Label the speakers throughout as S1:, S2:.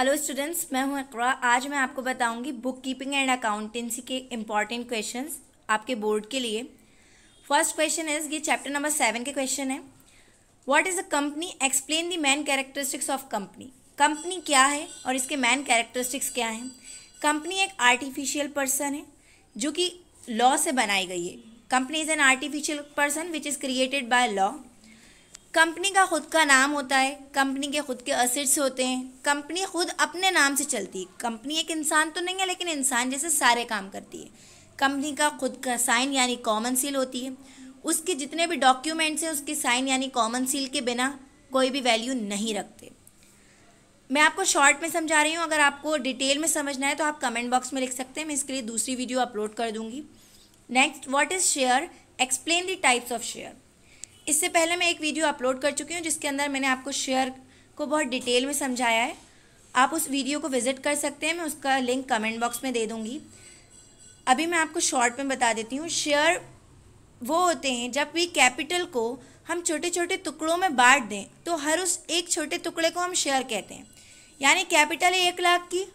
S1: hello students मैं हूं अकरा आज मैं आपको बताऊंगी बुक कीपिंग एंड अकाउंटेंसी के इम्पॉर्टेंट क्वेश्चन आपके बोर्ड के लिए फर्स्ट क्वेश्चन इज ये चैप्टर नंबर सेवन के क्वेश्चन है what is a company explain the main characteristics of company company क्या है और इसके मैन कैरेक्टरिस्टिक्स क्या हैं कंपनी एक आर्टिफिशियल पर्सन है जो कि लॉ से बनाई गई है company is an artificial person which is created by law company का खुद का नाम होता है कंपनी के खुद के असेट्स होते हैं कंपनी खुद अपने नाम से चलती है कंपनी एक इंसान तो नहीं है लेकिन इंसान जैसे सारे काम करती है कंपनी का खुद का साइन यानी कॉमन सील होती है उसके जितने भी डॉक्यूमेंट्स हैं उसके साइन यानी कॉमन सील के बिना कोई भी वैल्यू नहीं रखते मैं आपको शॉर्ट में समझा रही हूँ अगर आपको डिटेल में समझना है तो आप कमेंट बॉक्स में लिख सकते हैं मैं इसके लिए दूसरी वीडियो अपलोड कर दूँगी next what is share explain the types of share इससे पहले मैं एक वीडियो अपलोड कर चुकी हूँ जिसके अंदर मैंने आपको शेयर को बहुत डिटेल में समझाया है आप उस वीडियो को विज़िट कर सकते हैं मैं उसका लिंक कमेंट बॉक्स में दे दूँगी अभी मैं आपको शॉर्ट में बता देती हूँ शेयर वो होते हैं जब भी कैपिटल को हम छोटे छोटे टुकड़ों में बांट दें तो हर उस एक छोटे टुकड़े को हम शेयर कहते हैं यानी कैपिटल है एक लाख की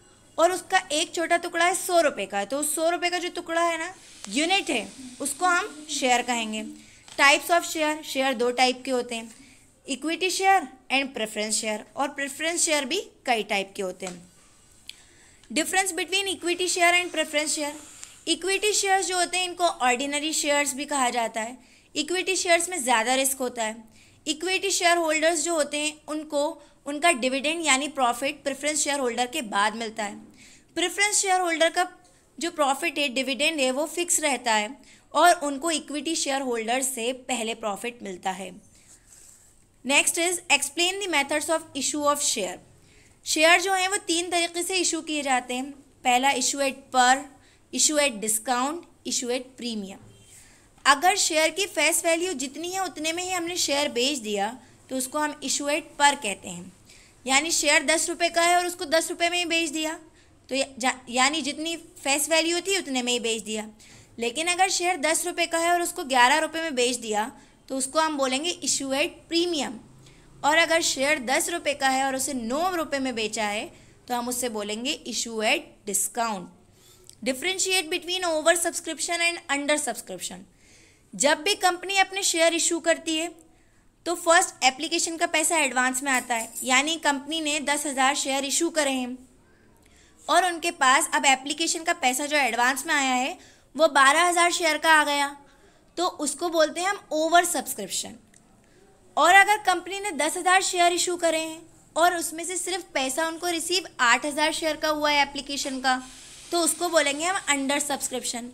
S1: और उसका एक छोटा टुकड़ा है सौ रुपये का तो सौ रुपये का जो टुकड़ा है ना यूनिट है उसको हम शेयर कहेंगे टाइप्स ऑफ शेयर शेयर दो टाइप के होते हैं equity share and preference share और प्रेफरेंस शेयर भी कई टाइप के होते हैं difference between equity share and preference share equity shares जो होते हैं इनको ऑर्डिनरी शेयर्स भी कहा जाता है इक्विटी शेयर्स में ज़्यादा रिस्क होता है इक्विटी शेयर होल्डर्स जो होते हैं उनको उनका डिविडेंड यानी प्रॉफिट प्रेफरेंस शेयर होल्डर के बाद मिलता है प्रेफरेंस शेयर होल्डर का जो प्रॉफिट है डिविडेंड है वो फिक्स रहता है और उनको इक्विटी शेयर होल्डर से पहले प्रॉफिट मिलता है next is explain the methods of issue of share share जो हैं वो तीन तरीके से इशू किए जाते हैं पहला issue at par issue at discount issue at premium अगर शेयर की फेस वैल्यू जितनी है उतने में ही हमने शेयर बेच दिया तो उसको हम इशू एट पर कहते हैं यानी शेयर दस रुपये का है और उसको दस रुपये में ही बेच दिया तो या, यानी जितनी फेस वैल्यू थी उतने में ही बेच दिया लेकिन अगर शेयर दस रुपये का है और उसको ग्यारह रुपये में बेच दिया तो उसको हम बोलेंगे इशूएड प्रीमियम और अगर शेयर दस रुपये का है और उसे नौ रुपये में बेचा है तो हम उससे बोलेंगे issued discount differentiate between over subscription and under subscription जब भी कंपनी अपने शेयर इशू करती है तो फर्स्ट एप्लीकेशन का पैसा एडवांस में आता है यानी कंपनी ने दस हज़ार शेयर इशू करे हैं और उनके पास अब एप्लीकेशन का पैसा जो एडवांस में आया है वो बारह हज़ार शेयर का आ गया तो उसको बोलते हैं हम ओवर सब्सक्रिप्शन और अगर कंपनी ने दस हज़ार शेयर इशू करे हैं और उसमें से सिर्फ पैसा उनको रिसीव आठ हज़ार शेयर का हुआ है एप्लीकेशन का तो उसको बोलेंगे हम अंडर सब्सक्रिप्शन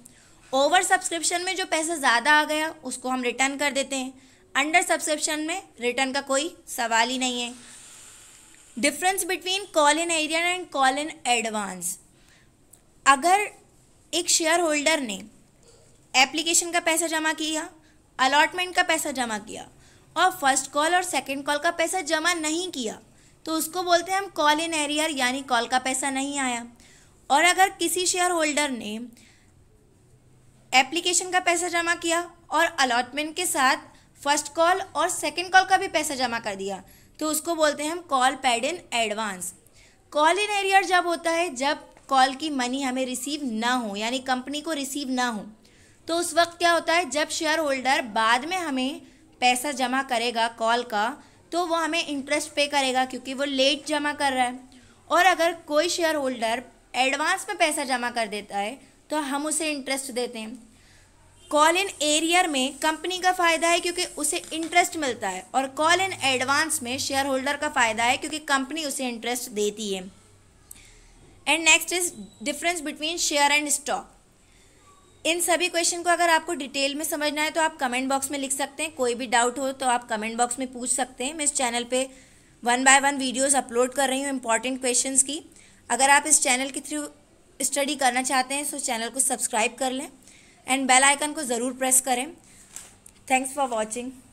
S1: ओवर सब्सक्रिप्शन में जो पैसा ज़्यादा आ गया उसको हम रिटर्न कर देते हैं अंडर सब्सक्रिप्शन में रिटर्न का कोई सवाल ही नहीं है difference between call in arrear and call in advance अगर एक शेयर होल्डर ने एप्लीकेशन का पैसा जमा किया अलॉटमेंट का पैसा जमा किया और फर्स्ट कॉल और सेकंड कॉल का पैसा जमा नहीं किया तो उसको बोलते हैं हम कॉल इन एरियर यानी कॉल का पैसा नहीं आया और अगर किसी शेयर होल्डर ने एप्लीकेशन का पैसा जमा किया और अलॉटमेंट के साथ फर्स्ट कॉल और सेकंड कॉल का भी पैसा जमा कर दिया तो उसको बोलते हैं हम call paid in advance call in arrear जब होता है जब कॉल की मनी हमें रिसीव ना हो यानी कंपनी को रिसीव ना हो तो उस वक्त क्या होता है जब शेयर होल्डर बाद में हमें पैसा जमा करेगा कॉल का तो वो हमें इंटरेस्ट पे करेगा क्योंकि वो लेट जमा कर रहा है और अगर कोई शेयर होल्डर एडवांस में पैसा जमा कर देता है तो हम उसे इंटरेस्ट देते हैं कॉल इन एरियर में कंपनी का फ़ायदा है क्योंकि उसे इंटरेस्ट मिलता है और कॉल इन एडवांस में शेयर होल्डर का फ़ायदा है क्योंकि कंपनी उसे इंटरेस्ट देती है and next is difference between share and stock इन सभी क्वेश्चन को अगर आपको डिटेल में समझना है तो आप कमेंट बॉक्स में लिख सकते हैं कोई भी डाउट हो तो आप कमेंट बॉक्स में पूछ सकते हैं मैं इस चैनल पे one by one videos upload कर रही हूँ इंपॉर्टेंट क्वेश्चन की अगर आप इस चैनल के थ्रू स्टडी करना चाहते हैं तो चैनल को सब्सक्राइब कर लें एंड बेल आइकन को ज़रूर प्रेस करें थैंक्स फॉर वॉचिंग